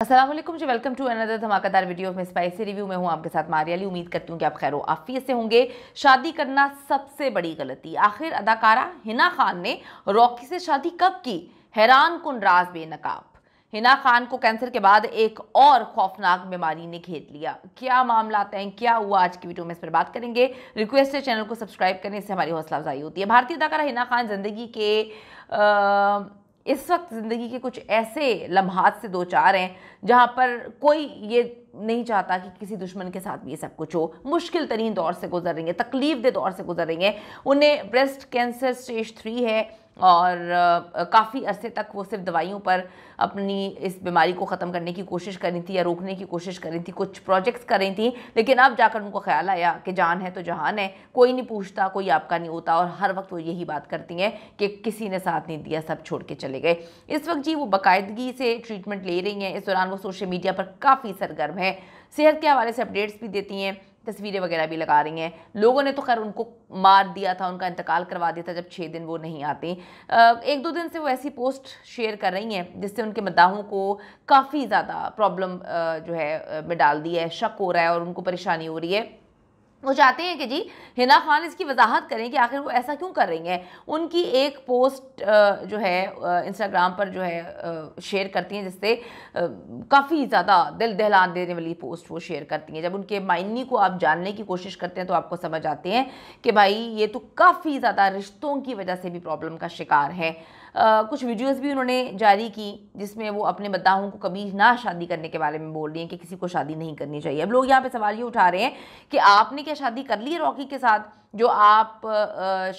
Aslam ji welcome to another धमाकेदार video में spicy review में हूँ आपके साथ मारियाली उम्मीद करती हूँ कि आप खैर आफियत से होंगे शादी करना सबसे बड़ी गलती आखिर अदाकारा हिना खान ने रॉकी से शादी कब की हैरान कन राज बेनकाब हिना खान को कैंसर के बाद एक और खौफनाक बीमारी ने घेर लिया क्या मामला आते हैं क्या हुआ आज की वीडियो में इस पर बात करेंगे रिक्वेस्ट है चैनल को सब्सक्राइब करने इससे हमारी हौसला अफजाई होती है भारतीय अदाकारा हिना खान जिंदगी के आ, इस वक्त ज़िंदगी के कुछ ऐसे लम्हात से दो चार हैं जहाँ पर कोई ये नहीं चाहता कि किसी दुश्मन के साथ भी ये सब कुछ हो मुश्किल तरीन दौर से गुजर रही हैं तकलीफ दे दौर से गुजर रही हैं उन्हें ब्रेस्ट कैंसर स्टेज थ्री है और काफ़ी अरसे तक वो सिर्फ दवाइयों पर अपनी इस बीमारी को ख़त्म करने की कोशिश करी थी या रोकने की कोशिश करी थी कुछ प्रोजेक्ट्स कर रही थी लेकिन अब जाकर उनको ख्याल आया कि जान है तो जहान है कोई नहीं पूछता कोई आपका नहीं होता और हर वक्त वो यही बात करती हैं कि किसी ने साथ नहीं दिया सब छोड़ के चले गए इस वक्त जी वो बाकायदगी से ट्रीटमेंट ले रही हैं इस दौरान वो सोशल मीडिया पर काफ़ी सरगर्म है सेहत के हवाले से अपडेट्स भी देती हैं तस्वीरें वगैरह भी लगा रही हैं लोगों ने तो खैर उनको मार दिया था उनका इंतकाल करवा दिया था जब छः दिन वो नहीं आती एक दो दिन से वो ऐसी पोस्ट शेयर कर रही हैं जिससे उनके मदाहों को काफ़ी ज़्यादा प्रॉब्लम जो है में डाल दी है शक हो रहा है और उनको परेशानी हो रही है वो चाहते हैं कि जी हिना खान इसकी वजाहत करें कि आखिर वो ऐसा क्यों कर रही हैं उनकी एक पोस्ट जो है इंस्टाग्राम पर जो है शेयर करती हैं जिससे काफ़ी ज़्यादा दिल दहला देने वाली पोस्ट वो शेयर करती हैं जब उनके मायने को आप जानने की कोशिश करते हैं तो आपको समझ आते हैं कि भाई ये तो काफ़ी ज़्यादा रिश्तों की वजह से भी प्रॉब्लम का शिकार है कुछ वीडियोस भी उन्होंने जारी की जिसमें वो अपने बताओं को कभी ना शादी करने के बारे में बोल रही हैं कि किसी को शादी नहीं करनी चाहिए अब लोग यहाँ पर सवाल ये उठा रहे हैं कि आपने क्या शादी कर ली है रॉकी के साथ जो आप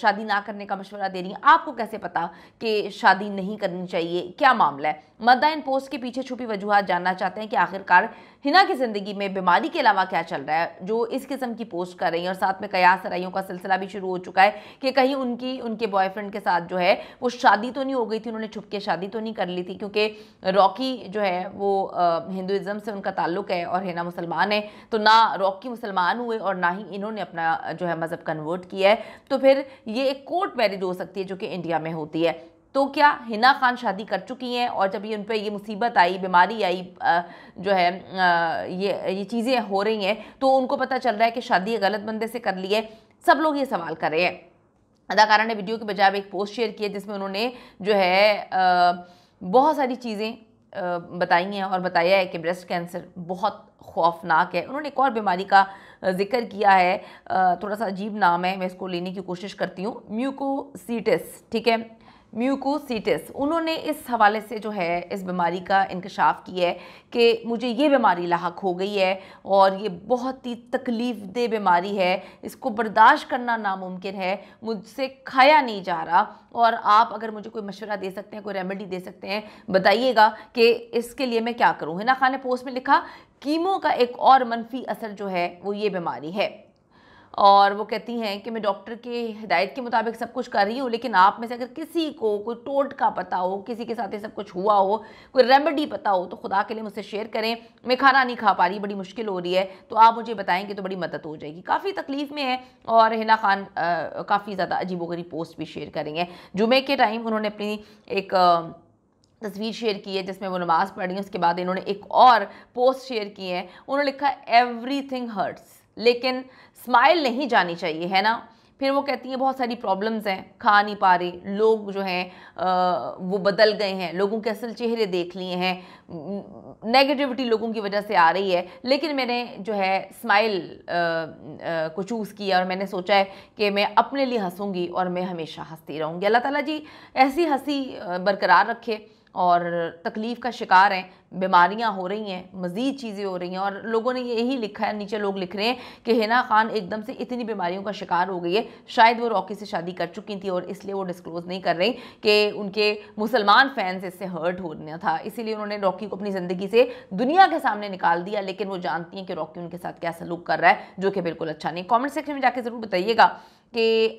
शादी ना करने का मशवरा दे रही हैं आपको कैसे पता कि शादी नहीं करनी चाहिए क्या मामला है इन पोस्ट के पीछे छुपी वजूहत जानना चाहते हैं कि आखिरकार हिना की ज़िंदगी में बीमारी के अलावा क्या चल रहा है जो इस किस्म की पोस्ट कर रही हैं और साथ में कयास सराइयों का सिलसिला भी शुरू हो चुका है कि कहीं उनकी उनके बॉयफ्रेंड के साथ जो है वो शादी तो नहीं हो गई थी उन्होंने छुप के शादी तो नहीं कर ली थी क्योंकि रॉकी जो है वो हिंदुज़म से उनका ताल्लुक़ है और हिना मुसलमान है तो ना रॉकी मुसलमान हुए और ना ही इन्होंने अपना जो है मज़हब कन्वर्ट कन्वर्ट किया है तो फिर ये एक कोर्ट मैरिज हो सकती है जो कि इंडिया में होती है तो क्या हिना खान शादी कर चुकी हैं और जब ये उन पर ये मुसीबत आई बीमारी आई जो है ये ये चीज़ें हो रही हैं तो उनको पता चल रहा है कि शादी गलत बंदे से कर ली है सब लोग ये सवाल कर रहे हैं अदाकारा ने वीडियो के बजाय एक पोस्ट शेयर किया जिसमें उन्होंने जो है बहुत सारी चीज़ें बताई हैं और बताया है कि ब्रेस्ट कैंसर बहुत खौफनाक है उन्होंने एक और बीमारी का जिक्र किया है थोड़ा सा अजीब नाम है मैं इसको लेने की कोशिश करती हूँ म्यूकोसीटिस ठीक है म्यूकोसीटिस उन्होंने इस हवाले से जो है इस बीमारी का इंकशाफ किया है कि मुझे ये बीमारी लाक हो गई है और ये बहुत ही तकलीफ़ दह बीमारी है इसको बर्दाश्त करना नामुमकिन है मुझसे खाया नहीं जा रहा और आप अगर मुझे कोई मशवरा दे सकते हैं कोई रेमेडी दे सकते हैं बताइएगा कि इसके लिए मैं क्या करूँ हिना खान ने पोस्ट में लिखा कीमो का एक और मनफी असर जो है वो ये बीमारी है और वो कहती हैं कि मैं डॉक्टर के हिदायत के मुताबिक सब कुछ कर रही हूँ लेकिन आप में से अगर किसी को कोई टोट का पता हो किसी के साथ ये सब कुछ हुआ हो कोई रेमेडी पता हो तो खुदा के लिए मुझसे शेयर करें मैं खाना नहीं खा पा रही बड़ी मुश्किल हो रही है तो आप मुझे बताएंगे तो बड़ी मदद हो जाएगी काफ़ी तकलीफ़ में है और हिना खान काफ़ी ज़्यादा अजीब वरीब पोस्ट भी शेयर करेंगे जुमे के टाइम उन्होंने अपनी एक तस्वीर शेयर की है जिसमें वो नमाज़ पढ़ रही हैं उसके बाद इन्होंने एक और पोस्ट शेयर की है उन्होंने लिखा एवरी थिंग हर्ट्स लेकिन स्माइल नहीं जानी चाहिए है ना फिर वो कहती हैं बहुत सारी प्रॉब्लम्स हैं खा नहीं पा रही लोग जो हैं वो बदल गए हैं लोगों के असल चेहरे देख लिए हैं नेगेटिविटी लोगों की वजह से आ रही है लेकिन मैंने जो है स्माइल को चूज़ किया और मैंने सोचा है कि मैं अपने लिए हंसूँगी और मैं हमेशा हंसती रहूँगी अल्लाह ताला जी ऐसी हंसी बरकरार रखे और तकलीफ़ का शिकार हैं बीमारियां हो रही हैं मज़ीद चीज़ें हो रही हैं और लोगों ने यही लिखा है नीचे लोग लिख रहे हैं कि हिना खान एकदम से इतनी बीमारियों का शिकार हो गई है शायद वो रॉकी से शादी कर चुकी थी और इसलिए वो डिस्क्लोज़ नहीं कर रही कि उनके मुसलमान फैंस इससे हर्ट होना था इसीलिए उन्होंने रॉकी को अपनी ज़िंदगी से दुनिया के सामने निकाल दिया लेकिन वो जानती हैं कि रॉकी उनके साथ क्या सलूक कर रहा है जो कि बिल्कुल अच्छा नहीं कॉमेंट सेक्शन में जाकर ज़रूर बताइएगा कि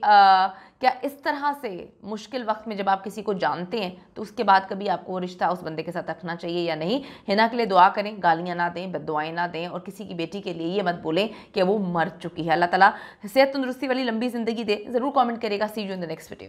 क्या इस तरह से मुश्किल वक्त में जब आप किसी को जानते हैं तो उसके बाद कभी आपको वो रिश्ता उस बंदे के साथ रखना चाहिए या नहीं हिना के लिए दुआ करें गालियाँ ना दें बदुआएँ ना दें और किसी की बेटी के लिए ये मत बोलें कि वो मर चुकी है अल्लाह ताला सेहत तंदुरुस्ती वाली लंबी ज़िंदगी दे ज़रूर कमेंट करेगा see you in the next video